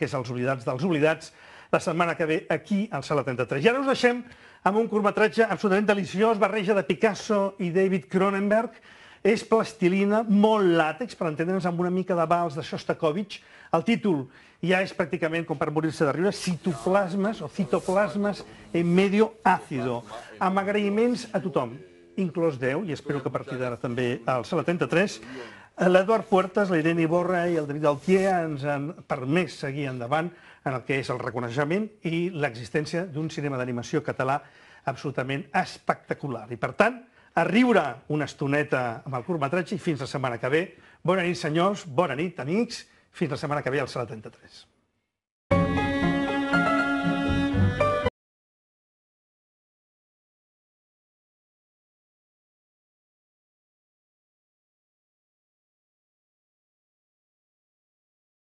que és Els oblidats dels oblidats, la setmana que ve aquí al Sala 33. I ara us deixem amb un curtmetratge absolutament deliciós, barreja de Picasso i David Cronenberg. És plastilina, molt làtex, per entendre'ns, amb una mica de vals de Shostakovich. El títol ja és pràcticament com per morir-se de riure, citoplasmes o citoplasmes en medio ácido. Amb agraïments a tothom, inclòs Déu, i espero que a partir d'ara també al Sala 33, L'Eduard Puertas, la Irene Iborra i el David Altier ens han permès seguir endavant en el que és el reconeixement i l'existència d'un cinema d'animació català absolutament espectacular. I, per tant, a riure una estoneta amb el curtmetratge i fins la setmana que ve. Bona nit, senyors, bona nit, amics. Fins la setmana que ve al Sala 33.